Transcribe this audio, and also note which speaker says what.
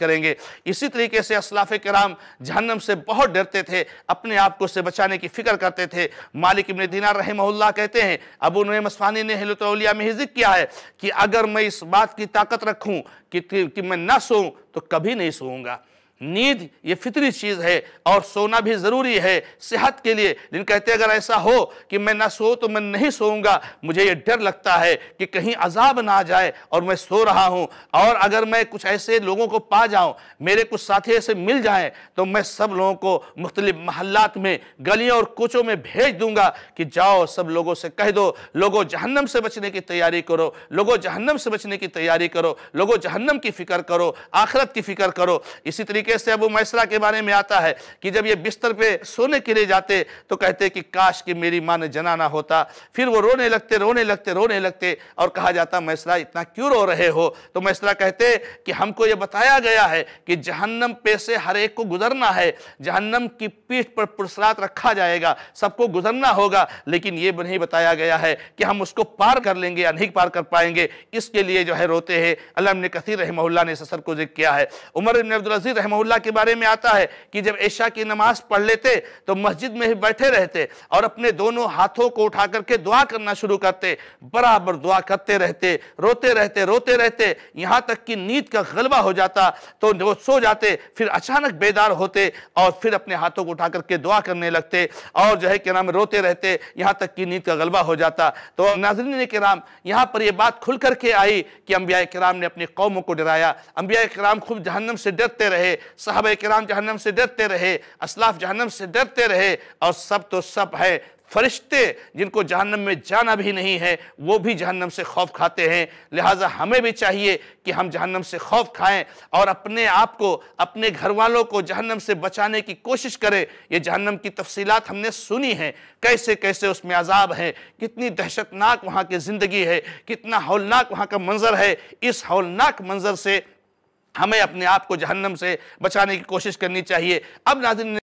Speaker 1: करेंगे इसी तरीके से असलाफ़ कराम जहन्नम से बहुत डरते थे अपने आप को से बचाने की फ़िक्र करते थे मालिक इब्ने दीनार रहमल्ला कहते हैं अबू नईम असमानी ने हलतौलिया में जिक्र किया है कि अगर मैं इस बात की ताकत रखूं कि, कि, मैं ना सोऊं तो कभी नहीं सोऊंगा नींद ये फितरी चीज़ है और सोना भी ज़रूरी है सेहत के लिए लेकिन कहते अगर ऐसा हो कि मैं ना सो तो मैं नहीं सोऊंगा मुझे ये डर लगता है कि कहीं अजाब ना आ जाए और मैं सो रहा हूँ और अगर मैं कुछ ऐसे लोगों को पा जाऊँ मेरे कुछ साथी ऐसे मिल जाएँ तो मैं सब लोगों को मुख्तलिफ महल्लात में गलियों और कोचों में भेज दूँगा कि जाओ सब लोगों से कह दो लोगों जहन्नम से बचने की तैयारी करो लोगों जहन्नम से बचने की तैयारी करो लोगों जहन्नम की फ़िक्र करो आखरत की फ़िक्र करो इसी तरीके तरीके से अबू मैसरा के बारे में आता है कि जब ये बिस्तर पे सोने के लिए जाते तो कहते कि काश कि मेरी माँ ने जना ना होता फिर वो रोने लगते रोने लगते रोने लगते और कहा जाता मैसरा इतना क्यों रो रहे हो तो मैसरा कहते कि हमको ये बताया गया है कि जहन्नम पे से हर एक को गुजरना है जहन्नम की पीठ पर पुरसरात रखा जाएगा सबको गुजरना होगा लेकिन ये नहीं बताया गया है कि हम उसको पार कर लेंगे या नहीं पार कर पाएंगे इसके लिए जो है रोते हैं अलम ने कसीर रहमल्ला ने इस असर को जिक्र किया है उमर इबन अब्दुलजी रहम रहमहुल्ला के बारे में आता है कि जब ऐशा की नमाज पढ़ लेते तो मस्जिद में ही बैठे रहते और अपने दोनों हाथों को उठा करके दुआ करना शुरू करते बराबर दुआ करते रहते रोते रहते रोते रहते यहाँ तक कि नींद का गलबा हो जाता तो वो सो जाते फिर अचानक बेदार होते और फिर अपने हाथों को उठा करके दुआ करने लगते और जो है कि नाम रोते रहते यहाँ तक कि नींद का गलबा हो जाता तो नाजरीन के नाम यहाँ पर यह बात खुल करके आई कि अम्बिया कराम ने अपनी कौमों को डराया अम्बिया कराम खूब जहन्नम से डरते रहे साहब कराम जहनम से डरते रहे असलाफ जहनम से डरते रहे और सब तो सब है फरिश्ते जिनको जहन्नम में जाना भी नहीं है वो भी जहन्नम से खौफ खाते हैं लिहाजा हमें भी चाहिए कि हम जहन्नम से खौफ खाएं और अपने आप को अपने घर वालों को जहन्नम से बचाने की कोशिश करें ये जहन्नम की तफसीलात हमने सुनी हैं कैसे कैसे उसमें अजाब है कितनी दहशतनाक वहाँ की ज़िंदगी है कितना हौलनाक वहाँ का मंज़र है इस हौलनाक मंज़र से हमें अपने आप को जहन्नम से बचाने की कोशिश करनी चाहिए अब नाजिन